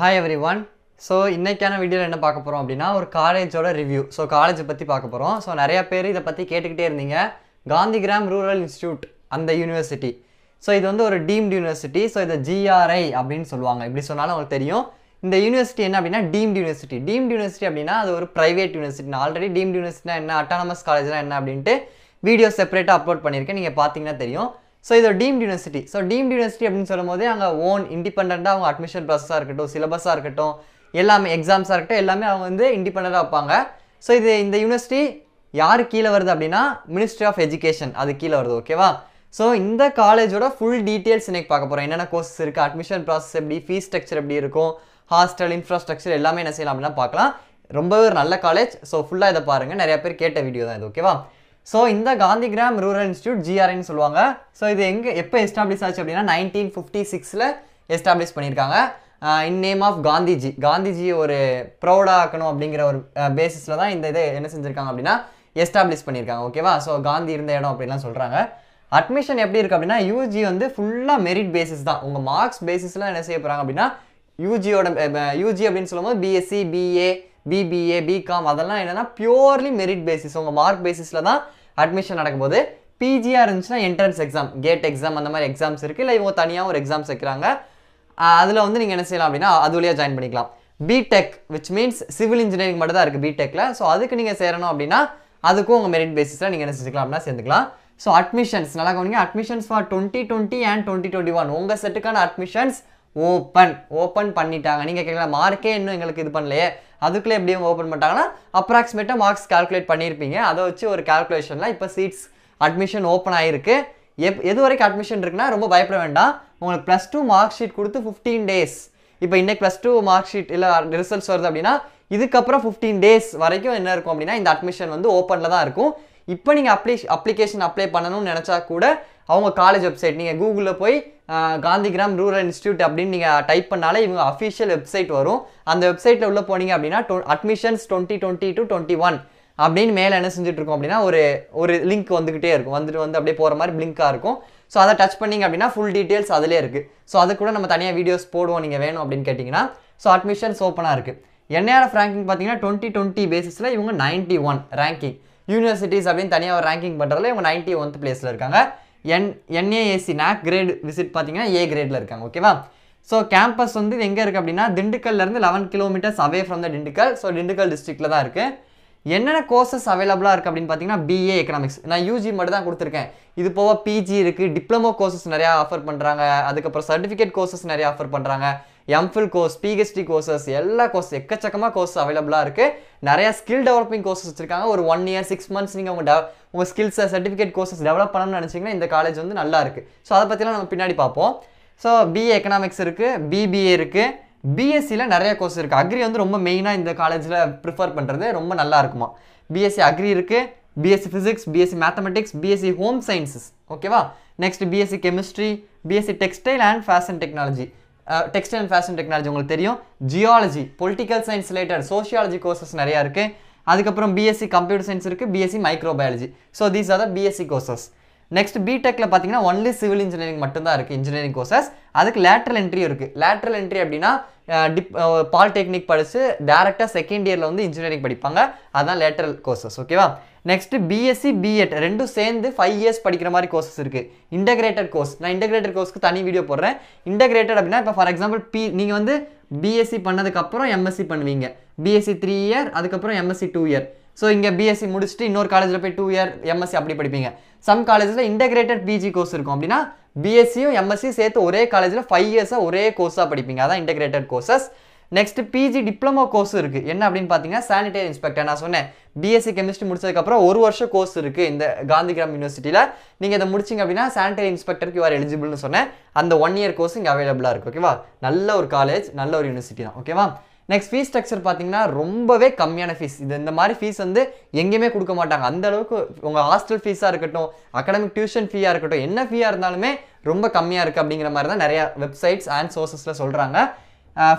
hi every one so இன்றைக்கான வீடியோவில் என்ன பார்க்க போகிறோம் அப்படின்னா ஒரு காலேஜோட ரிவ்யூ ஸோ காலேஜை பற்றி பார்க்க போகிறோம் ஸோ நிறையா பேர் இதை பற்றி கேட்டுக்கிட்டே இருந்தீங்க காந்திகிராம் ரூரல் இன்ஸ்டியூட் அந்த யூனிவர்சிட்டி ஸோ இது வந்து ஒரு டீம்டு யூனிவர்சிட்டி ஸோ இதை ஜிஆர்ஐ அப்படின்னு சொல்லுவாங்க இப்படி சொன்னாலும் அவங்களுக்கு தெரியும் இந்த யூனிவர்சிட்டி என்ன அப்படின்னா டீம்டு யூனிவர்சிட்டி டீம்டு யூனிவர்சிட்டி அப்படின்னா அது ஒரு ப்ரைவேட் யூனிவர்சிட்டி ஆல்ரெடி டீம்டு யூனிவர்சிட்டினா என்ன அட்டானமஸ் காலேஜ்னா என்ன அப்படின்ட்டு வீடியோ செப்பரேட்டாக அப்லோட் பண்ணியிருக்கேன் நீங்கள் பார்த்தீங்கன்னா தெரியும் ஸோ இது deemed university so deemed university அப்படின்னு சொல்லும்போது அங்கே ஓன் இண்டிபெண்ட்டாக அவங்க அட்மிஷன் ப்ராசஸாக இருக்கட்டும் சிலபஸாக இருக்கட்டும் எல்லாமே எக்ஸாம்ஸாக இருக்கட்டும் எல்லாமே அவங்க வந்து இண்டிபெண்ட்டாக வைப்பாங்க ஸோ இது இந்த யூனிவர்சிட்டி யார் கீழே வருது அப்படின்னா மினிஸ்ட்ரி ஆஃப் எஜுகேஷன் அது கீழே வருது ஓகேவா ஸோ இந்த காலேஜோட ஃபுல் டீட்டெயில்ஸ் இன்றைக்கி பார்க்க போகிறேன் என்னென்ன கோர்சஸ் இருக்குது அட்மிஷன் ப்ராசஸ் எப்படி ஃபீஸ் ஸ்ட்ரக்சர் எப்படி இருக்கும் ஹாஸ்டல் இன்ஃப்ராஸ்ட்ரக்சர் எல்லாமே என்ன செய்யலாம் அப்படின்னா பார்க்கலாம் ரொம்பவே ஒரு நல்ல காலேஜ் ஸோ ஃபுல்லாக இதை பாருங்கள் நிறையா பேர் கேட்ட வீடியோ தான் இது ஓகேவா ஸோ இந்த காந்திகிராம் ரூரல் இன்ஸ்டியூட் ஜிஆர்ஐன்னு சொல்லுவாங்க ஸோ இது எங்கே எப்போ எஸ்டாப்ளிஷ் ஆச்சு அப்படின்னா நைன்டீன் ஃபிஃப்டி சிக்ஸில் எஸ்டாப்ளிஷ் பண்ணியிருக்காங்க in name of Gandhiji Gandhiji ஒரு ப்ரௌடாக ஆக்கணும் அப்படிங்கிற ஒரு பேசிஸில் தான் இந்த இதை என்ன செஞ்சுருக்காங்க அப்படின்னா எஸ்டாப்ளிஷ் பண்ணியிருக்காங்க ஓகேவா ஸோ காந்தி இருந்த இடம் அப்படின்லாம் சொல்கிறாங்க அட்மிஷன் எப்படி இருக்குது அப்படின்னா யூஜி வந்து ஃபுல்லாக மெரிட் பேசிஸ் தான் உங்கள் மார்க்ஸ் பேசிஸில் என்ன செய்ய போகிறாங்க அப்படின்னா யூஜியோட யூஜி அப்படின்னு சொல்லும்போது பிஎஸ்சி பிஏ பிபிஏ பிகாம் அதெல்லாம் என்னென்னா பியோர்லி மெரிட் பேசிஸ் உங்கள் மார்க் பேசிஸில் தான் அட்மிஷன் நடக்கும்போது பிஜியாக இருந்துச்சுன்னா என்ட்ரன்ஸ் எக்ஸாம் கேட் எக்ஸாம் அந்த மாதிரி எக்ஸாம்ஸ் இருக்குது இல்லை இவங்க தனியாக ஒரு எக்ஸாம்ஸ் வைக்கிறாங்க அதில் வந்து நீங்கள் என்ன செய்யலாம் அப்படின்னா அது வழியாக ஜாயின் பண்ணிக்கலாம் BTech which means civil engineering மட்டும் தான் இருக்குது பிடெக்கில் ஸோ அதுக்கு நீங்கள் சேரணும் அப்படின்னா அதுக்கும் உங்கள் மெரிட் பேசிஸில் நீங்கள் என்ன செஞ்சுக்கலாம் அப்படின்னா சேர்ந்துக்கலாம் ஸோ அட்மிஷன்ஸ் நல்லா கவனிங்க admissions for twenty twenty and twenty twenty one உங்கள் செட்டுக்கான அட்மிஷன்ஸ் ஓப்பன் ஓப்பன் பண்ணிட்டாங்க நீங்கள் கேட்கலாம் மார்க்கே இன்னும் எங்களுக்கு இது பண்ணலையே அதுக்குள்ளே எப்படி அவங்க ஓப்பன் பண்ணிட்டாங்கன்னா அப்ராக்சிமேட்டாக மார்க்ஸ் கால்குலேட் பண்ணியிருப்பீங்க அதை வச்சு ஒரு கால்குலேஷனில் இப்போ சீட்ஸ் அட்மிஷன் ஓப்பன் ஆகிருக்கு எப் எது வரைக்கும் அட்மிஷன் இருக்குன்னா ரொம்ப பயப்பட வேண்டாம் உங்களுக்கு ப்ளஸ் டூ மார்க் ஷீட் கொடுத்து ஃபிஃப்டீன் டேஸ் இப்போ இன்னைக்கு ப்ளஸ் டூ மார்க் ஷீட் இல்லை ரிசல்ட்ஸ் வருது அப்படின்னா இதுக்கப்புறம் ஃபிஃப்டீன் டேஸ் வரைக்கும் என்ன இருக்கும் அப்படின்னா இந்த அட்மிஷன் வந்து ஓப்பனில் தான் இருக்கும் இப்போ நீங்கள் அப்ளி அப்ளிகேஷன் அப்ளை பண்ணணும்னு நினச்சா கூட அவங்க காலேஜ் வெப்சைட் நீங்கள் கூகுளில் போய் காந்தி கிராம் ரூரல் இன்ஸ்டியூட் அப்படின்னு நீங்கள் டைப் பண்ணாலே இவங்க அஃபிஷியல் வெப்சைட் வரும் அந்த வெப்சைட்டில் உள்ளே போனீங்க அப்படின்னா டொ admissions twenty twenty to twenty one அப்படின்னு மேலே என்ன செஞ்சுட்டு இருக்கோம் அப்படின்னா ஒரு ஒரு லிங்க் வந்துக்கிட்டே இருக்கும் வந்துட்டு வந்து அப்படியே போகிற மாதிரி பிளிங்காக இருக்கும் ஸோ அதை டச் பண்ணிங்க அப்படின்னா ஃபுல் டீட்டெயில்ஸ் அதிலே இருக்குது ஸோ அது கூட நம்ம தனியாக வீடியோஸ் போடுவோம் நீங்கள் வேணும் அப்படின்னு கேட்டிங்கன்னா ஸோ அட்மிஷன்ஸ் ஓப்பனாக இருக்குது என்ஆர்எஃப் ரேங்கிங் பார்த்தீங்கன்னா டுவெண்ட்டி டுவெண்ட்டி பேசிஸில் இவங்க நைன்ட்டி ஒன் ரேங்கிங் யூனிவர்சிட்டிஸ் அப்படின்னு தனியாக ஒரு ரேங்கிங் பண்ணுறதுல இவங்க நைன்ட்டி ஒன்த் பிளேஸில் இருக்காங்க N NAAC NAAC grade visit பார்த்தீங்கன்னா ஏ கிரேடில் இருக்காங்க ஓகேவா ஸோ கேம்பஸ் வந்து எங்கே இருக்குது அப்படின்னா திண்டுக்கல்லேருந்து eleven kilometres away from the Dindigul so Dindigul டிஸ்ட்ரிக்டில் தான் இருக்குது என்னென்ன கோர்சஸ் அவைலபிளாக இருக்குது அப்படின்னு பார்த்தீங்கன்னா பிஏ எக்கனாமிக்ஸ் நான் யூஜி மட்டும் தான் கொடுத்துருக்கேன் இது போக பிஜி இருக்குது டிப்ளமோ கோர்சஸ் நிறையா ஆஃபர் பண்ணுறாங்க அதுக்கப்புறம் சர்டிஃபிகேட் கோர்சஸ் நிறையா ஆஃபர் பண்ணுறாங்க எம்ஃபில் கோர்ஸ் பிஹெச்டி கோர்சஸ் எல்லா கோர்ஸ் எக்கச்சக்கமாக கோர்ஸ் அவைலபிளாக இருக்குது நிறையா ஸ்கில் டெவலப்பிங் கோர்சஸ் வச்சுருக்காங்க ஒரு ஒன் இயர் சிக்ஸ் மந்த்ஸ் நீங்கள் உங்கள் டெவ உங்கள் ஸ்கில்ஸை சர்டிஃபிகேட் கோர்சஸ் டெவலப் பண்ணணும்னு நினச்சிங்கன்னா இந்த காலேஜ் வந்து நல்லா இருக்குது ஸோ அதை பற்றிலாம் நம்ம பின்னாடி பார்ப்போம் ஸோ பிஏ எக்கனாமிக்ஸ் இருக்குது பிபிஏ இருக்குது பிஎஸ்சியில் நிறைய கோர்ஸ் இருக்குது அக்ரி வந்து ரொம்ப மெயினாக இந்த காலேஜில் ப்ரிஃபர் பண்ணுறது ரொம்ப நல்லா இருக்குமா பிஎஸ்சி அக்ரி இருக்குது BSc physics BSc mathematics BSc home sciences ஓகேவா next BSc chemistry BSc textile and fashion technology textile and fashion technology உங்களுக்கு தெரியும் geology political science related sociology courses நிறையா இருக்குது அதுக்கப்புறம் பிஎஸ்சி கம்ப்யூட்டர் சயின்ஸ் இருக்குது BSc microbiology so these are the BSc courses next பிடெக்கில் பார்த்தீங்கன்னா only civil engineering மட்டும்தான் இருக்குது இன்ஜினியரிங் கோர்சஸ் அதுக்கு லேட்ரல் என்ட்ரி இருக்குது லேட்ரல் என்ட்ரி அப்படின்னா டிப் பாலிடெக்னிக் படித்து டேரெக்டாக செகண்ட் இயரில் வந்து இன்ஜினியரிங் படிப்பாங்க அதுதான் லேட்ரல் கோர்சஸ் ஓகேவா நெக்ஸ்ட்டு பிஎஸ்சி பிஎட் ரெண்டும் சேர்ந்து ஃபைவ் இயர்ஸ் படிக்கிற மாதிரி கோர்சஸ் இருக்குது இன்டகிரேட்டட் கோர்ஸ் நான் இன்டகிரேட்டட் கோர்ஸ்க்கு தனி வீடியோ போடுறேன் இன்டகிரேட்டட் அப்படின்னா இப்போ ஃபார் எக்ஸாம்பிள் பி நீங்கள் வந்து பிஎஸ்சி பண்ணதுக்கப்புறம் எம்எஸ்சி பண்ணுவீங்க பிஎஸ்சி த்ரீ இயர் அதுக்கப்புறம் எம்எஸ்சி டூ இயர் ஸோ இங்கே பிஎஸ்சி முடிச்சுட்டு இன்னொரு காலேஜில் போய் டூ இயர் எம்எஸ்சி அப்படி படிப்பீங்க சம் காலேஜில் இன்டெகிரேட்டட் பிஜி கோர்ஸ் இருக்கும் அப்படின்னா பிஎஸ்சியும் எம்எஸ்சி சேர்த்து ஒரே காலேஜில் ஃபைவ் இயர்ஸாக ஒரே கோர்ஸாக படிப்பீங்க அதான் integrated courses next PG diploma course இருக்குது என்ன அப்படின்னு பார்த்தீங்கன்னா சானிடரி இன்ஸ்பெக்டர் நான் சொன்னேன் பிஎஸ்சி கெமிஸ்ட்ரி முடிச்சதுக்கப்புறம் ஒரு வருஷம் கோர்ஸ் இருக்குது இந்த காந்திகிராம் யூனிவர்சிட்டியில் நீங்கள் இதை முடிச்சிங்க அப்படின்னா சானிடரி இன்ஸ்பெக்டருக்கு யூஆர் எலிஜிபிள்னு சொன்னேன் அந்த ஒன் இயர் கோர்ஸ் இங்கே அவைலபிளாக இருக்குது ஓகேவா நல்ல ஒரு காலேஜ் நல்ல ஒரு யூனிவர்சிட்டி தான் ஓகேவா நெக்ஸ்ட் ஃபீஸ் ஸ்ட்ரக்சர் பார்த்தீங்கன்னா ரொம்பவே கம்மியான ஃபீஸ் இது இந்த மாதிரி ஃபீஸ் வந்து எங்கேயுமே கொடுக்க மாட்டாங்க அந்த அளவுக்கு உங்கள் ஹாஸ்டல் ஃபீஸாக இருக்கட்டும் அகாடமிக் டியூஷன் ஃபீயாக இருக்கட்டும் என்ன ஃபீயாக இருந்தாலுமே ரொம்ப கம்மியாக இருக்குது அப்படிங்கிற மாதிரி தான் நிறையா வெப்சைட்ஸ் அண்ட் சோர்சஸில் சொல்கிறாங்க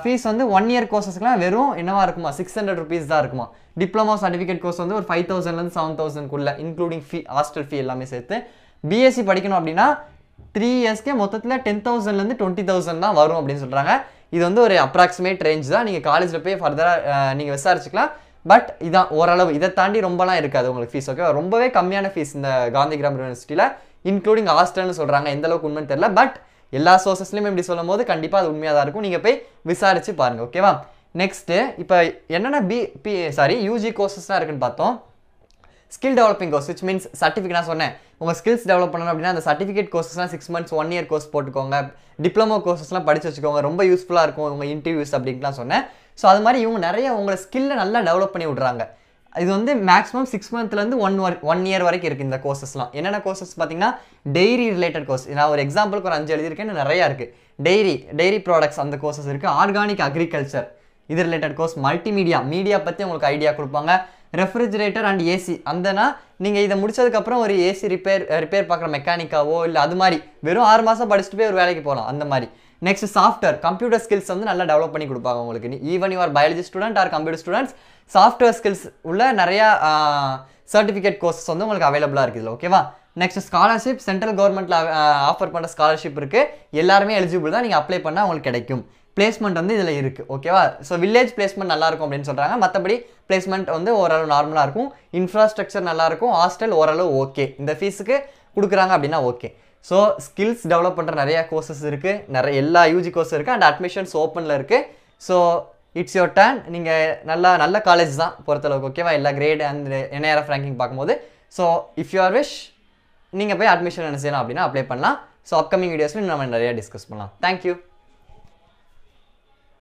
ஃபீஸ் வந்து ஒன் இயர் கோர்சஸ்க்குலாம் வெறும் என்னவாக இருக்குமா சிக்ஸ் ஹண்ட்ரட் ருபீஸ் தான் இருக்குமா டிப்ளமோ சர்டிஃபிகேட் கோர்ஸ் வந்து ஒரு ஃபைவ் தௌசண்ட்லேருந்து செவன் தௌசண்ட்குள்ளே இன்க்ளூடிங் ஃபீ ஹாஸ்டல் ஃபீ எல்லாமே சேர்த்து பிஎஸ்சி e படிக்கணும் அப்படின்னா த்ரீ இயர்ஸ்க்கே மொத்தத்தில் டென் தௌசண்ட்லேருந்து டுவெண்ட்டி தௌசண்ட் தான் வரும் அப்படின்னு சொல்கிறாங்க இது வந்து ஒரு அப்ராக்சிமேட் ரேஞ்ச் தான் நீங்கள் காலேஜில் போய் ஃபர்தராக நீங்கள் விசாரிச்சுக்கலாம் பட் இதான் ஓரளவு இதை தாண்டி ரொம்பலாம் இருக்காது உங்களுக்கு ஃபீஸ் ஓகே ரொம்பவே கம்மியான ஃபீஸ் இந்த காந்திகிராம் யூனிவர்சிட்டியில் இன்க்ளூடிங் ஹாஸ்டல்னு சொல்கிறாங்க எந்த அளவுக்கு உண்மைன்னு தெரில பட் எல்லா சோர்சஸ்லையும் இப்படி சொல்லும் போது கண்டிப்பாக அது உண்மையாக தான் இருக்கும் நீங்கள் போய் விசாரித்து பாருங்கள் ஓகேவா நெக்ஸ்ட்டு இப்போ என்னென்ன பி பி சாரி யூஜி கோர்சஸ்லாம் இருக்குன்னு பார்த்தோம் skill developing course which means certificate நான் சொன்னேன் உங்கள் ஸ்கில்ஸ் டெவலப் பண்ணணும் அப்படின்னா அந்த சர்டிஃபிகேட் கோர்ஸஸ்லாம் six months one year course போட்டுக்கோங்க டிப்ளமோ கோர்ஸஸ்லாம் படிச்சு வச்சுக்கோங்க ரொம்ப யூஸ்ஃபுல்லாக இருக்கும் உங்கள் இன்டர்வியூஸ் அப்படின்லாம் சொன்னேன் ஸோ அது மாதிரி இவங்க நிறைய உங்களை ஸ்கில்லை நல்லா டெவலப் பண்ணி விட்றாங்க இது வந்து மேக்ஸிமம் சிக்ஸ் மந்த்லேருந்து ஒன் ஒர் ஒன் இயர் வரைக்கும் இருக்குது இந்த கோர்சஸ்லாம் என்னென்ன கோர்சஸ் பார்த்தீங்கன்னா டெய்ரி ரிலேட்டட் கோர்ஸ் நான் ஒரு எக்ஸாம்பிளுக்கு ஒரு அஞ்சு எழுதியிருக்கேன் நிறையா இருக்குது டெய்ரி டெய்ரி ப்ராடக்ட்ஸ் அந்த கோர்சஸ் இருக்குது ஆர்கானிக் அக்ரிகல்ச்சர் இது ரிலேட்டட் கோர்ஸ் மல்டிமீடியா மீடியா பற்றி உங்களுக்கு ஐடியா கொடுப்பாங்க ரெஃப்ரிஜிரேட்டர் அண்ட் ஏசி அந்தனா நீங்கள் இதை முடிச்சதுக்கப்புறம் ஒரு ஏசி ரிப்பேர் ரிப்பேர் பார்க்குற மெக்கானிக்காவோ இல்லை அது மாதிரி வெறும் ஆறு மாதம் படிச்சுட்டு போய் ஒரு வேலைக்கு போகலாம் அந்த மாதிரி நெக்ஸ்ட் சாஃப்ட்வேர் கம்ப்யூட்டர் ஸ்கில்ஸ் வந்து நல்லா டெவலப் பண்ணி கொடுப்பாங்க உங்களுக்கு even your biology student or computer students software skills உள்ள நிறையா சர்டிஃபிகேட் கோர்சஸ் வந்து உங்களுக்கு அவைலபிளாக இருக்குது ஓகேவா நெக்ஸ்ட் ஸ்காலர்ஷிப் சென்ட்ரல் கவர்மெண்ட்டில் ஆஃபர் பண்ணுற ஸ்காலர்ஷிப் இருக்குது எல்லாருமே எலிஜிபிள் தான் நீங்கள் அப்ளை பண்ணால் உங்களுக்கு கிடைக்கும் பிளேஸ்மெண்ட் வந்து இதில் இருக்குது ஓகேவா ஸோ வில்லேஜ் பிளேஸ்மெண்ட் நல்லாயிருக்கும் அப்படின்னு சொல்கிறாங்க மற்றபடி பிளேஸ்மெண்ட் வந்து ஓரளவு நார்மலாக இருக்கும் இன்ஃப்ராஸ்ட்ரக்சர் நல்லாயிருக்கும் ஹாஸ்டல் ஓரளவு ஓகே இந்த ஃபீஸுக்கு கொடுக்குறாங்க அப்படின்னா ஓகே ஸோ ஸ்கில்ஸ் டெவலப் பண்ணுற நிறையா கோர்சஸ் இருக்குது நிறைய எல்லா யூஜி கோர்ஸும் இருக்குது அண்ட் அட்மிஷன்ஸ் ஓப்பனில் இருக்குது ஸோ இட்ஸ் யோர் டேன் நீங்கள் நல்லா நல்ல காலேஜ் தான் பொறுத்தளவுக்கு ஓகேவா எல்லா கிரேடு அண்ட் என்ஐஆர்எஃப் ரேங்கிங் பார்க்கும்போது ஸோ இஃப் யூஆர் விஷ் நீங்கள் போய் அட்மிஷன் என்ன செய்யணும் அப்படின்னா அப்ளை பண்ணலாம் ஸோ அப்கமிங் வீடியோஸ்லையும் நம்ம நிறையா டிஸ்கஸ் பண்ணலாம் தேங்க்யூ